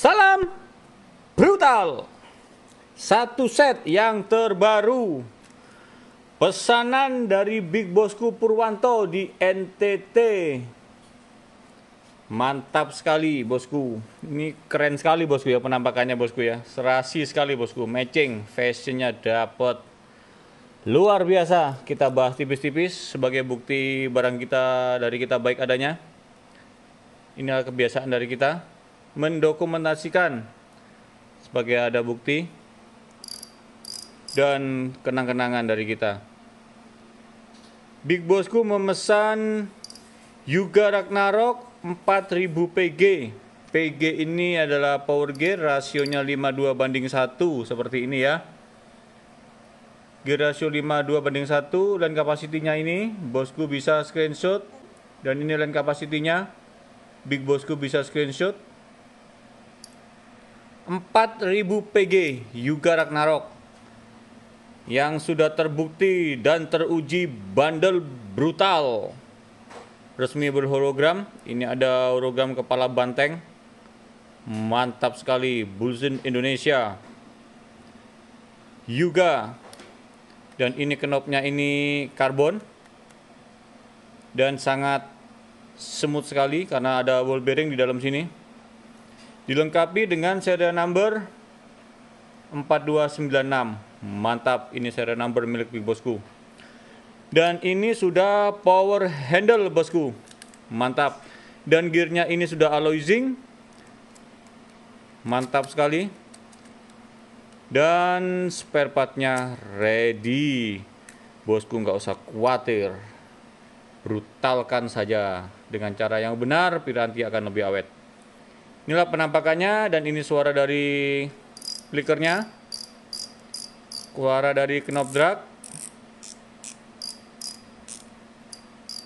Salam brutal. Satu set yang terbaru. Pesanan dari Big Bosku Purwanto di NTT. Mantap sekali bosku. Ini keren sekali bosku ya penampakannya bosku ya. Serasi sekali bosku. Matching, fashionnya dapat. Luar biasa. Kita bahas tipis-tipis sebagai bukti barang kita dari kita baik adanya. ini adalah kebiasaan dari kita mendokumentasikan sebagai ada bukti dan kenang-kenangan dari kita. Big Bosku memesan Yuga Ragnarok 4000 PG. PG ini adalah power gear rasionya 52 banding 1 seperti ini ya. Gear rasio 52 banding 1 dan kapasitinya ini Bosku bisa screenshot dan ini lain kapasitinya. Big Bosku bisa screenshot 4000 PG Yuga Ragnarok yang sudah terbukti dan teruji bandel brutal resmi berhologram ini ada hologram kepala banteng mantap sekali Bulzin Indonesia Yuga dan ini kenopnya ini karbon dan sangat semut sekali karena ada ball bearing di dalam sini dilengkapi dengan serial number 4296 mantap ini serial number milik Big Bosku dan ini sudah power handle bosku mantap dan gearnya ini sudah alloy zinc mantap sekali dan spare partnya ready bosku nggak usah khawatir brutalkan saja dengan cara yang benar piranti akan lebih awet Inilah penampakannya dan ini suara dari flickernya. Suara dari knob drag.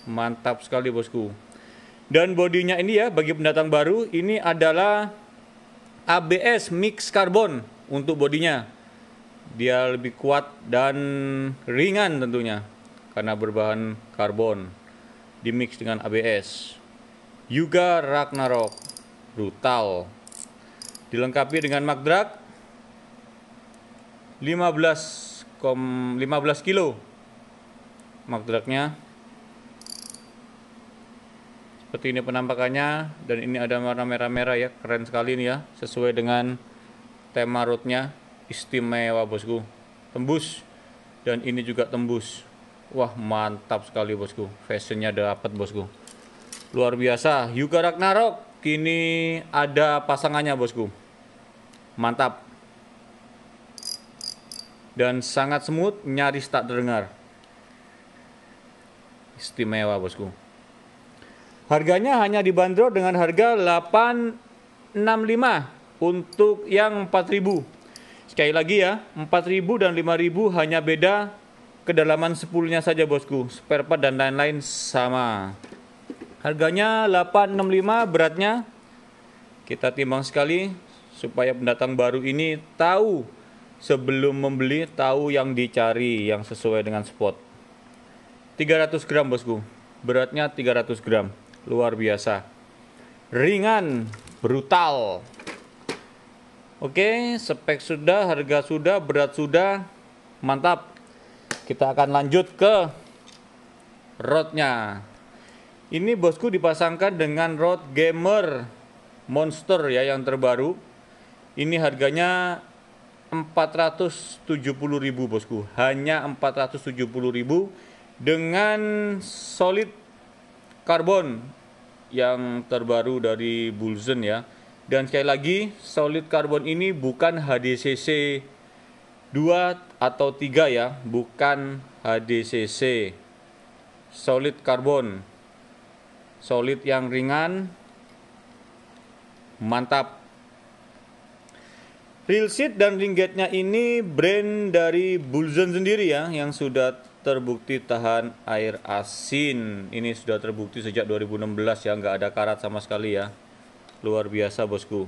Mantap sekali bosku. Dan bodinya ini ya bagi pendatang baru ini adalah ABS mix karbon untuk bodinya. Dia lebih kuat dan ringan tentunya karena berbahan karbon dimix dengan ABS. Yuga Ragnarok brutal. Dilengkapi dengan magdrak 15 kom 15 kilo magdraknya. Seperti ini penampakannya dan ini ada warna merah-merah ya, keren sekali ini ya, sesuai dengan tema rootnya istimewa bosku. Tembus dan ini juga tembus. Wah mantap sekali bosku, fashionnya dapat bosku luar biasa Yuga Ragnarok kini ada pasangannya bosku. Mantap. Dan sangat smooth, nyaris tak terdengar. Istimewa bosku. Harganya hanya dibanderol dengan harga 865 untuk yang 4000. Sekali lagi ya, 4000 dan 5000 hanya beda kedalaman sepuluhnya saja bosku. Spare part dan lain-lain sama. Harganya 865, beratnya kita timbang sekali supaya pendatang baru ini tahu sebelum membeli tahu yang dicari yang sesuai dengan spot. 300 gram bosku, beratnya 300 gram, luar biasa. Ringan, brutal. Oke, spek sudah, harga sudah, berat sudah, mantap. Kita akan lanjut ke rodnya. Ini bosku dipasangkan dengan Road Gamer Monster ya yang terbaru. Ini harganya 470.000 bosku. Hanya 470.000 dengan solid karbon yang terbaru dari Bulzen ya. Dan sekali lagi solid karbon ini bukan HDCC 2 atau 3 ya, bukan HDCC solid karbon solid yang ringan, mantap. Real seat dan ringgitnya ini brand dari Bulzen sendiri ya, yang sudah terbukti tahan air asin. Ini sudah terbukti sejak 2016 ya, nggak ada karat sama sekali ya. Luar biasa bosku.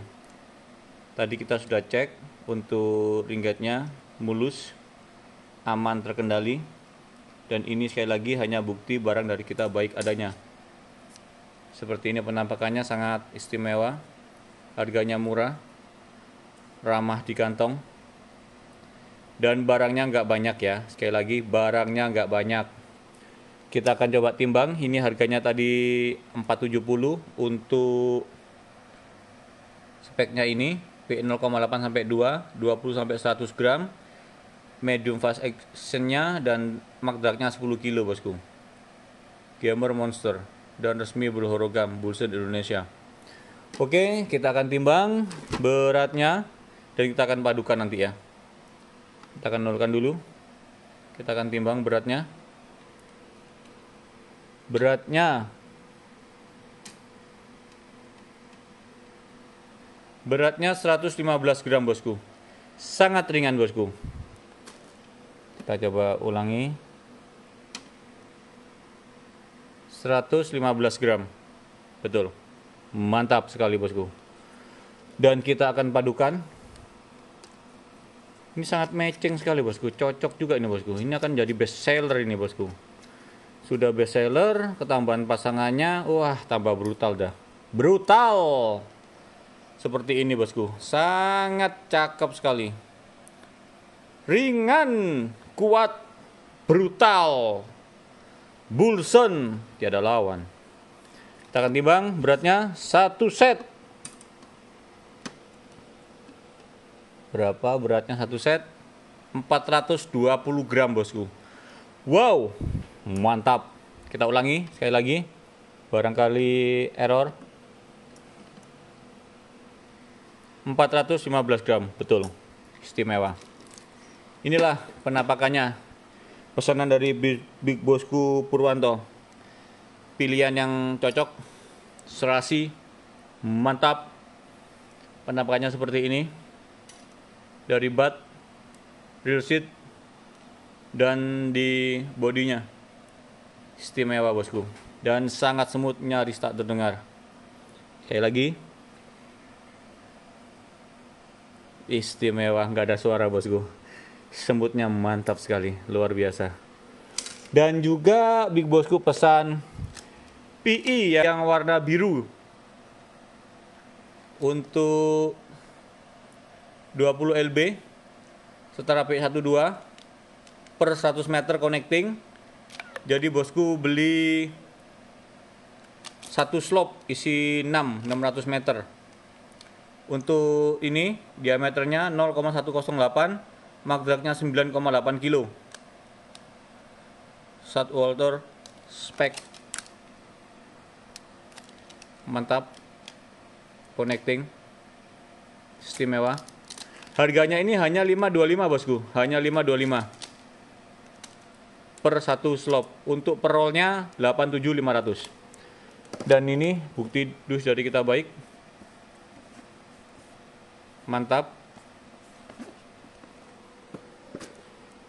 Tadi kita sudah cek untuk ringgitnya, mulus, aman terkendali. Dan ini sekali lagi hanya bukti barang dari kita baik adanya. Seperti ini penampakannya sangat istimewa. Harganya murah. Ramah di kantong. Dan barangnya nggak banyak ya. Sekali lagi barangnya nggak banyak. Kita akan coba timbang. Ini harganya tadi 470 untuk speknya ini P0,8 sampai 2, 20 sampai 100 gram. Medium fast actionnya dan mark 10 kilo bosku. Gamer Monster dan resmi berhorogam bullshit Indonesia. Oke, kita akan timbang beratnya dan kita akan padukan nanti ya. Kita akan nolkan dulu. Kita akan timbang beratnya. Beratnya Beratnya 115 gram bosku. Sangat ringan bosku. Kita coba ulangi. 115 gram. Betul. Mantap sekali bosku. Dan kita akan padukan. Ini sangat matching sekali bosku. Cocok juga ini bosku. Ini akan jadi best seller ini bosku. Sudah best seller, ketambahan pasangannya. Wah, tambah brutal dah. Brutal. Seperti ini bosku. Sangat cakep sekali. Ringan, kuat, brutal. Bulson tiada lawan. Kita akan timbang beratnya satu set. Berapa beratnya satu set? 420 gram bosku. Wow, mantap. Kita ulangi sekali lagi. Barangkali error. 415 gram, betul. Istimewa. Inilah penampakannya pesanan dari Big, Big Bosku Purwanto pilihan yang cocok serasi mantap penampakannya seperti ini dari bat real seat dan di bodinya istimewa bosku dan sangat semut nyaris tak terdengar sekali lagi istimewa nggak ada suara bosku semutnya mantap sekali, luar biasa. Dan juga Big Bosku pesan PE yang warna biru untuk 20 LB setara P12 per 100 meter connecting jadi bosku beli satu slop isi 6 600 meter untuk ini diameternya 0,108 magdraknya 9,8 kilo Walter spek mantap connecting istimewa harganya ini hanya 525 bosku hanya 525 per satu slop untuk perolnya 87500 dan ini bukti dus dari kita baik mantap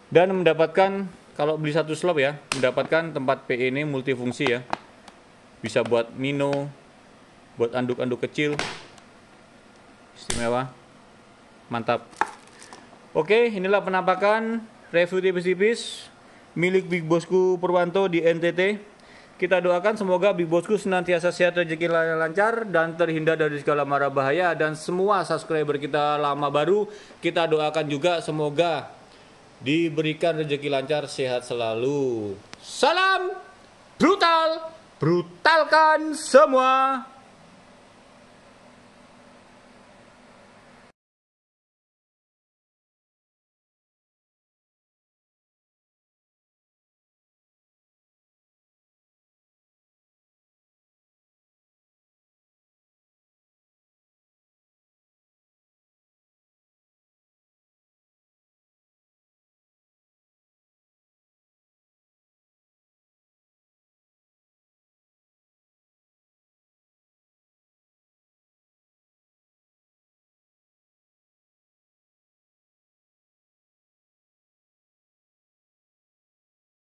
dan mendapatkan kalau beli satu slop ya mendapatkan tempat PE ini multifungsi ya bisa buat mino buat anduk-anduk kecil istimewa mantap oke inilah penampakan review tipis-tipis milik Big Bosku Purwanto di NTT kita doakan semoga Big Bosku senantiasa sehat rezeki lancar dan terhindar dari segala mara bahaya dan semua subscriber kita lama baru kita doakan juga semoga diberikan rezeki lancar, sehat selalu. Salam brutal, brutalkan semua.